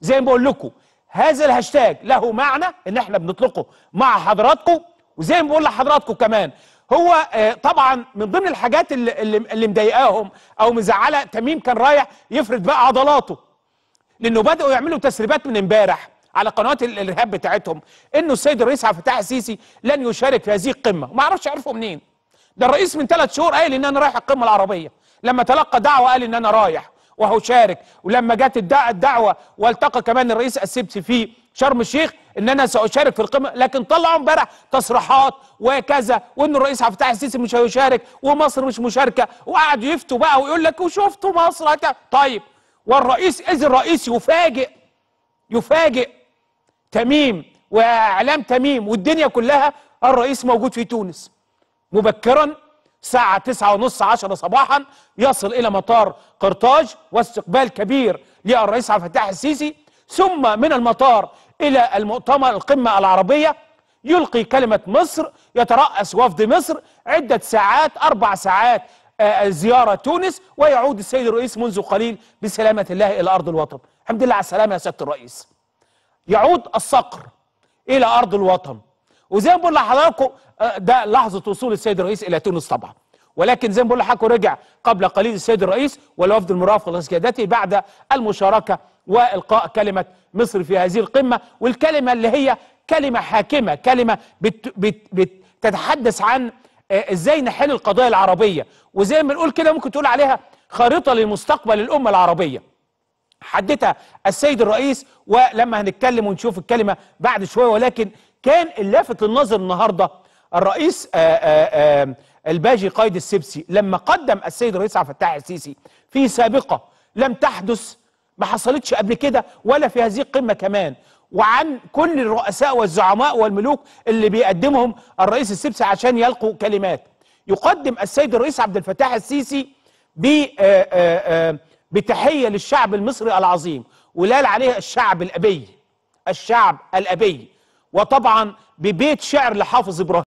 زي ما بقول لكم هذا الهاشتاج له معنى ان احنا بنطلقه مع حضراتكم وزي ما بقول لحضراتكم كمان هو آه، طبعا من ضمن الحاجات اللي, اللي مضايقاهم او مزعله تميم كان رايح يفرد بقى عضلاته لانه بداوا يعملوا تسريبات من امبارح على قنوات الارهاب بتاعتهم انه السيد الرئيس عبد الفتاح السيسي لن يشارك في هذه القمه ما اعرفش عرفوا منين ده الرئيس من ثلاث شهور قال ان انا رايح القمه العربيه لما تلقى دعوه قال ان انا رايح وهشارك ولما جت الدعوه والتقى كمان الرئيس السبسي في شرم الشيخ ان انا ساشارك في القمه لكن طلعوا امبارح تصريحات وكذا وان الرئيس عبد الفتاح السيسي مش هيشارك ومصر مش مشاركه وقعدوا يفتوا بقى ويقول لك وشفتوا مصر هكذا طيب والرئيس اذ الرئيس يفاجئ يفاجئ تميم واعلام تميم والدنيا كلها الرئيس موجود في تونس مبكرا الساعة تسعة ونص عشرة صباحا يصل إلى مطار قرطاج واستقبال كبير للرئيس عبد الفتاح السيسي ثم من المطار إلى المؤتمر القمة العربية يلقي كلمة مصر يترأس وفد مصر عدة ساعات أربع ساعات آه، آه، زيارة تونس ويعود السيد الرئيس منذ قليل بسلامة الله إلى أرض الوطن الحمد لله على السلامة يا سيادة الرئيس يعود الصقر إلى أرض الوطن وزي ما بقول لحضراتكم آه، ده لحظه وصول السيد الرئيس الى تونس طبعا ولكن زي ما بقول لحضراتكم رجع قبل قليل السيد الرئيس والوفد المرافق لسيادته بعد المشاركه والقاء كلمه مصر في هذه القمه والكلمه اللي هي كلمه حاكمه كلمه بت بت بت بتتحدث عن آه، ازاي نحل القضايا العربيه وزي ما بنقول كده ممكن تقول عليها خارطه لمستقبل الامه العربيه حددها السيد الرئيس ولما هنتكلم ونشوف الكلمه بعد شويه ولكن كان اللافت للنظر النهارده الرئيس آآ آه، آآ آه، آه، الباجي قائد السبسي لما قدم السيد الرئيس عبد الفتاح السيسي في سابقه لم تحدث ما حصلتش قبل كده ولا في هذه القمه كمان وعن كل الرؤساء والزعماء والملوك اللي بيقدمهم الرئيس السبسي عشان يلقوا كلمات يقدم السيد الرئيس عبد الفتاح السيسي بتحيه للشعب المصري العظيم ولال عليها الشعب الابي الشعب الابي وطبعا ببيت شعر لحافظ إبراهيم